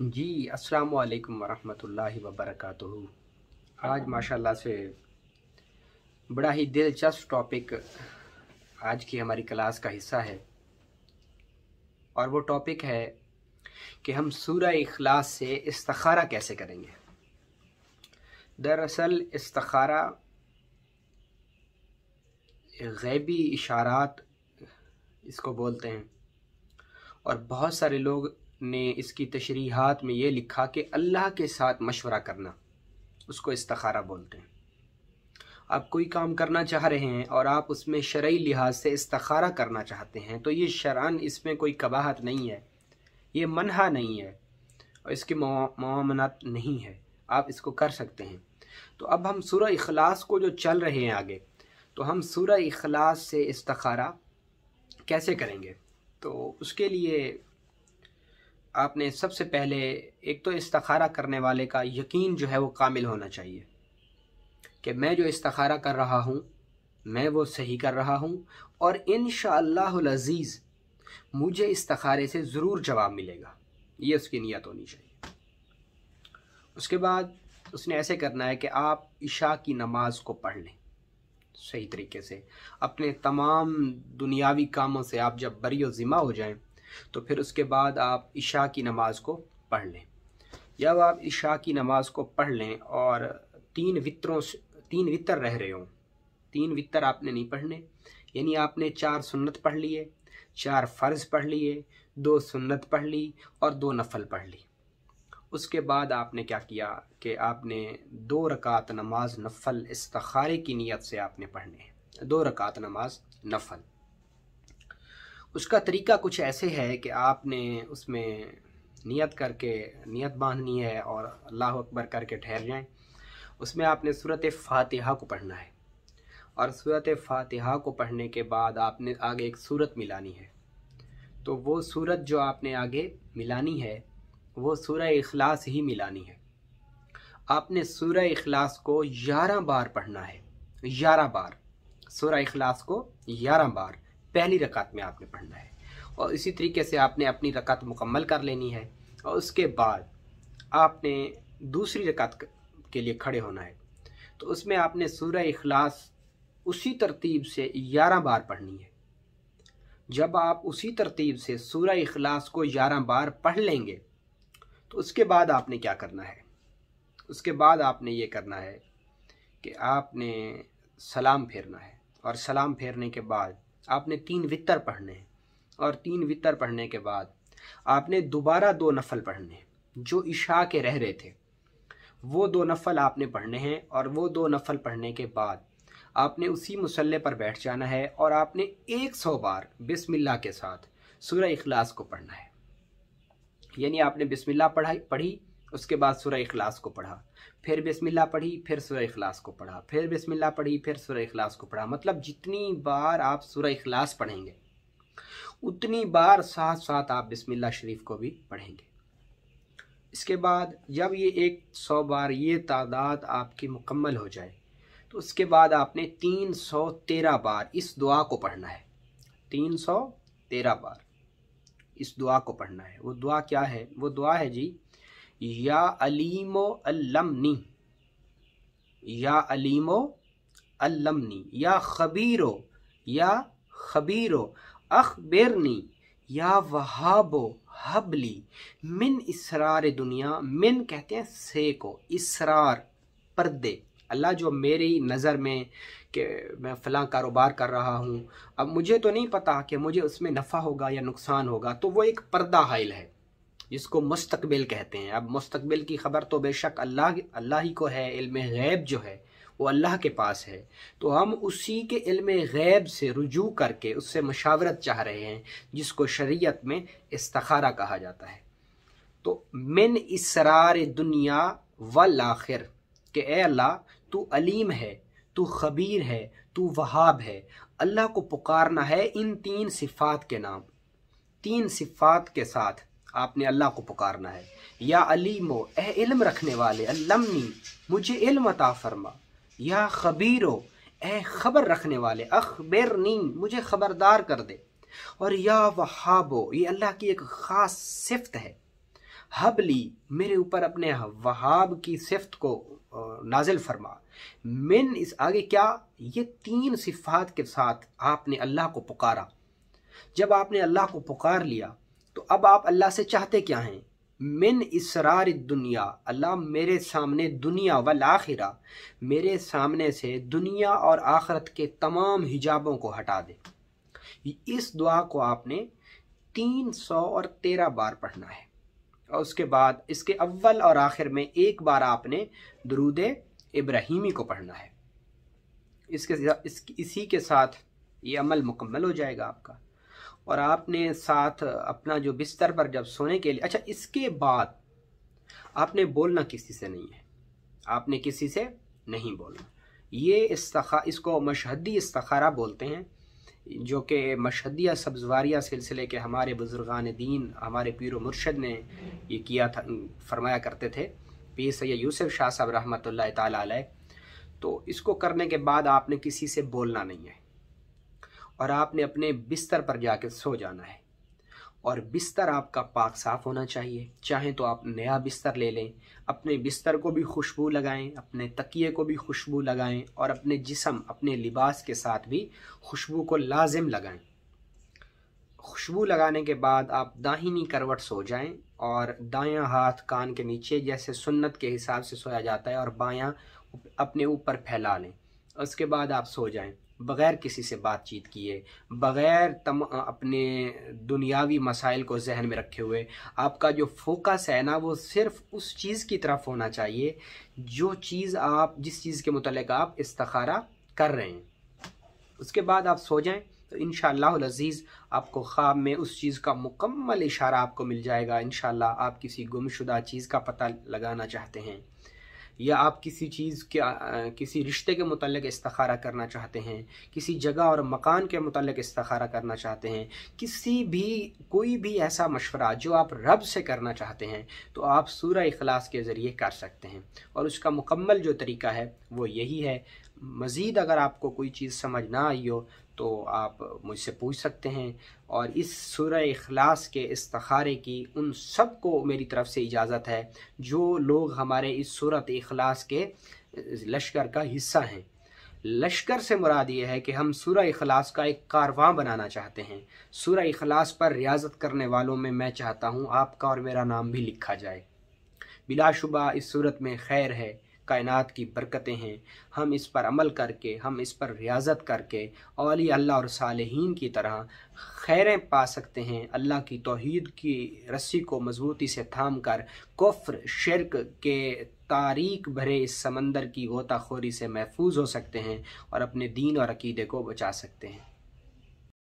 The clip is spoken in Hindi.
जी अस्सलाम वालेकुम वरहमतुल्लाहि वबरकातुहू आज माशाल्लाह से बड़ा ही दिलचस्प टॉपिक आज की हमारी क्लास का हिस्सा है और वो टॉपिक है कि हम सूरह इखलास से इस्तखारा कैसे करेंगे दरअसल इस्तखारा गैबी इशारात इसको बोलते हैं और बहुत सारे लोग ने इसकी तशरीहत में ये लिखा कि अल्लाह के साथ मशवरा करना उसको इस्तारा बोलते हैं आप कोई काम करना चाह रहे हैं और आप उसमें शर्य लिहाज से इस्तारा करना चाहते हैं तो ये शरान इसमें कोई कबाहत नहीं है ये मनहा नहीं है और इसके मामनात नहीं है आप इसको कर सकते हैं तो अब हम सूर्य अखलास को जो चल रहे हैं आगे तो हम सूर्य अखलास से इस्तारा कैसे करेंगे तो उसके लिए आपने सबसे पहले एक तो इस्तखारा करने वाले का यकीन जो है वो कामिल होना चाहिए कि मैं जो इस्तखारा कर रहा हूँ मैं वो सही कर रहा हूँ और इन शज़ीज़ मुझे इस्तखारे से ज़रूर जवाब मिलेगा ये उसकी नीयत होनी चाहिए उसके बाद उसने ऐसे करना है कि आप इशा की नमाज को पढ़ लें सही तरीके से अपने तमाम दुनियावी कामों से आप जब बरी ज़िम्मा हो जाएँ तो फिर उसके बाद आप इशा की नमाज़ को पढ़ लें जब आप इशा की नमाज़ को पढ़ लें और तीन वितरों तीन वितर रह रहे हों तीन वितर आपने नहीं पढ़ने यानी आपने चार सुन्नत पढ़ लिए चार फ़र्ज़ पढ़ लिए दो सुन्नत पढ़ ली और दो नफल पढ़ ली उसके बाद आपने क्या किया कि आपने दो रकात नमाज नफल इस्तखारे की नीयत से आपने पढ़ने दो रकात नमाज नफल उसका तरीका कुछ ऐसे है कि आपने उसमें नियत करके नियत बांधनी है और अल्लाह अकबर करके ठहर जाएं उसमें आपने सूरत फातिहा को पढ़ना है और सूरत फातिहा को पढ़ने के बाद आपने आगे एक सूरत मिलानी है तो वो सूरत जो आपने आगे मिलानी है वो सूरह अखलास ही मिलानी है आपने सूर अखलास को ग्यारह बार पढ़ना है ग्यारह बार सूरह अखलास को ग्यारह बार पहली रकात में आपने पढ़ना है और इसी तरीके से आपने अपनी रकात मुकम्मल कर लेनी है और उसके बाद आपने दूसरी रकात के लिए खड़े होना है तो उसमें आपने सूर्य इखलास उसी तरतीब से ग्यारह बार पढ़नी है जब आप उसी तरतीब से सूर्य इखलास को ग्यारह बार पढ़ लेंगे तो उसके बाद आपने क्या करना है उसके बाद आपने ये करना है कि आपने सलाम फेरना है और सलाम फेरने के बाद आपने तीन वितर पढ़ने हैं और तीन वितर पढ़ने के बाद आपने दोबारा दो नफल पढ़ने जो इशा के रह रहे थे वो दो नफल आपने पढ़ने हैं और वो दो नफल पढ़ने के बाद आपने उसी मुसल्ले पर बैठ जाना है और आपने एक सौ बार बिसमिल्ला के साथ सूर्य अखलास को पढ़ना है यानी आपने बिसमिल्ला पढ़ाई पढ़ी उसके बाद सुर इखलास को पढ़ा फिर बिस्मिल्लाह पढ़ी फिर सूर्य इखलास को पढ़ा फिर बिस्मिल्लाह पढ़ी फिर सुर इखलास को पढ़ा मतलब जितनी बार आप सुर इखलास पढ़ेंगे उतनी बार साथ साथ आप बिस्मिल्लाह शरीफ को भी पढ़ेंगे इसके बाद जब ये एक सौ बार ये तादाद आपकी मुकम्मल हो जाए तो उसके बाद आपने तीन सौ तेरह बार इस दुआ को पढ़ना है तीन सौ तेरह बार इस दुआ को पढ़ना है वो दुआ क्या है वो दुआ है जी या अलीमो अलमनी या अलीमो अलमनी या खबीरो या खबीरो अखबेरनी या वहाबो हबली मिन इसरार दुनिया मिन कहते हैं से को इसरार पर्दे अल्लाह जो मेरी नज़र में कि मैं फ़लाँ कारोबार कर रहा हूँ अब मुझे तो नहीं पता कि मुझे उसमें नफ़ा होगा या नुकसान होगा तो वो एक पर्दा हाइल है जिसको मुस्तबिल कहते हैं अब मुस्तबिल की ख़बर तो बेशक अल्लाह अल्लाह ही को है इल्म गैब जो है वो अल्लाह के पास है तो हम उसी के इल्म गैब से रुजू करके उससे मशावरत चाह रहे हैं जिसको शरीयत में इस्तखारा कहा जाता है तो मिन इसरार दुनिया वल आखिर के ए अल्लाह तू अलीम है तू खबीर है तू वहाब है अल्लाह को पुकारना है इन तीन सिफ़ात के नाम तीन सिफ़ात के साथ आपने अल्लाह को पुकारना है या अलीमो ए इल्म रखने वाले अलमनी मुझे इल्म अता फरमा या हो ए खबर रखने वाले नी मुझे ख़बरदार कर दे और या वहाबो ये अल्लाह की एक ख़ास सिफत है हबली मेरे ऊपर अपने वहाब की सिफत को नाजिल फरमा मिन इस आगे क्या ये तीन सिफात के साथ आपने अल्लाह को पुकारा जब आपने अल्लाह को पुकार लिया तो अब आप अल्लाह से चाहते क्या हैं मिन इसरार दुनिया अल्लाह मेरे सामने दुनिया वल आखिरा मेरे सामने से दुनिया और आखरत के तमाम हिजाबों को हटा दे इस दुआ को आपने तीन सौ और तेरह बार पढ़ना है और उसके बाद इसके अव्वल और आखिर में एक बार आपने दरूद इब्राहिमी को पढ़ना है इसके इस, इसी के साथ ये अमल मुकम्मल हो जाएगा आपका और आपने साथ अपना जो बिस्तर पर जब सोने के लिए अच्छा इसके बाद आपने बोलना किसी से नहीं है आपने किसी से नहीं बोलना ये इस्तखा इसको मशहदी इस्तखारा बोलते हैं जो कि मशहदिया सब्जवारिया सिलसिले के हमारे बुज़ुर्गान दीन हमारे पीर मुर्शद ने ये किया था फरमाया करते थे पीर सैद यूसुफ शाह साहब रहमत ला तो इसको करने के बाद आपने किसी से बोलना नहीं है और आपने अपने बिस्तर पर जाकर सो जाना है और बिस्तर आपका पाक साफ होना चाहिए चाहे तो आप नया बिस्तर ले लें अपने बिस्तर को भी खुशबू लगाएं अपने तकिए को भी खुशबू लगाएं और अपने जिसम अपने लिबास के साथ भी खुशबू को लाजिम लगाएं खुशबू लगाने के बाद आप दाहिनी करवट सो जाएं और दायां हाथ कान के नीचे जैसे सुन्नत के हिसाब से सोया जाता है और बायां अपने ऊपर फैला लें उसके बाद आप सो जाएं बग़ैर किसी से बातचीत किए बग़ैर तम अपने दुनियावी मसाइल को जहन में रखे हुए आपका जो फोकस है ना वो सिर्फ उस चीज़ की तरफ होना चाहिए जो चीज़ आप जिस चीज़ के मतलब आप इस्तखारा कर रहे हैं उसके बाद आप सो जाएं तो इन शजीज़ आपको ख्वाब में उस चीज़ का मुकम्मल इशारा आपको मिल जाएगा इन आप किसी गुमशुदा चीज़ का पता लगाना चाहते हैं या आप किसी चीज़ के किसी रिश्ते के मतलब इस्तारा करना चाहते हैं किसी जगह और मकान के मतलब इस्तारा करना चाहते हैं किसी भी कोई भी ऐसा मशवरा जो आप रब से करना चाहते हैं तो आप सूर्य अखलास के ज़रिए कर सकते हैं और उसका मुकम्मल जो तरीका है वो यही है मज़ीद अगर आपको कोई चीज़ समझ ना आई हो तो आप मुझसे पूछ सकते हैं और इस सूर्य अखलास के इस्तारे की उन सब को मेरी तरफ से इजाज़त है जो लोग हमारे इस सूरत अखलास के लश्कर का हिस्सा हैं लश्कर से मुराद ये है कि हम सूर्य अखलास का एक कारवां बनाना चाहते हैं सूर्य अखलास पर रियाजत करने वालों में मैं चाहता हूँ आपका और मेरा नाम भी लिखा जाए बिलाशुबा इस सूरत में खैर है कायनात की बरकतें हैं हम इस पर अमल करके हम इस पर रियाजत करके अली अल्लाह और सालहीन की तरह खैरें पा सकते हैं अल्लाह की तोहद की रस्सी को मजबूती से थाम कर कुफ्र शर्क के तारीख भरे इस समंदर की गोताखोरी से महफूज हो सकते हैं और अपने दीन और अकीदे को बचा सकते हैं